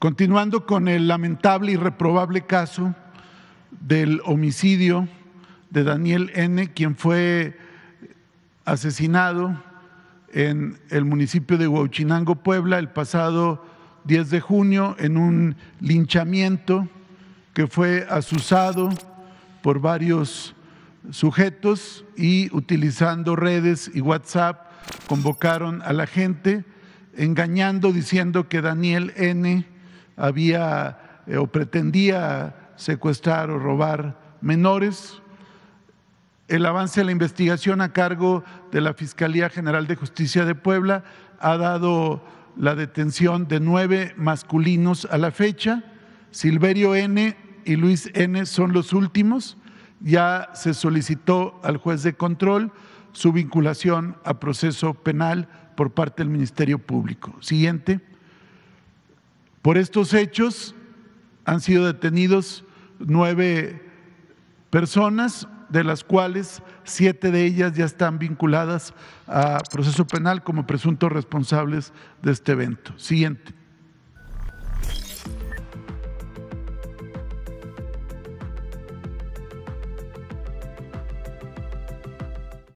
Continuando con el lamentable y reprobable caso del homicidio de Daniel N., quien fue asesinado en el municipio de Huachinango, Puebla, el pasado 10 de junio en un linchamiento que fue asusado por varios sujetos y utilizando redes y WhatsApp convocaron a la gente engañando diciendo que Daniel N había eh, o pretendía secuestrar o robar menores. El avance de la investigación a cargo de la Fiscalía General de Justicia de Puebla ha dado la detención de nueve masculinos a la fecha. Silverio N. y Luis N. son los últimos. Ya se solicitó al juez de control su vinculación a proceso penal por parte del Ministerio Público. Siguiente. Por estos hechos han sido detenidos nueve personas, de las cuales siete de ellas ya están vinculadas a proceso penal como presuntos responsables de este evento. Siguiente.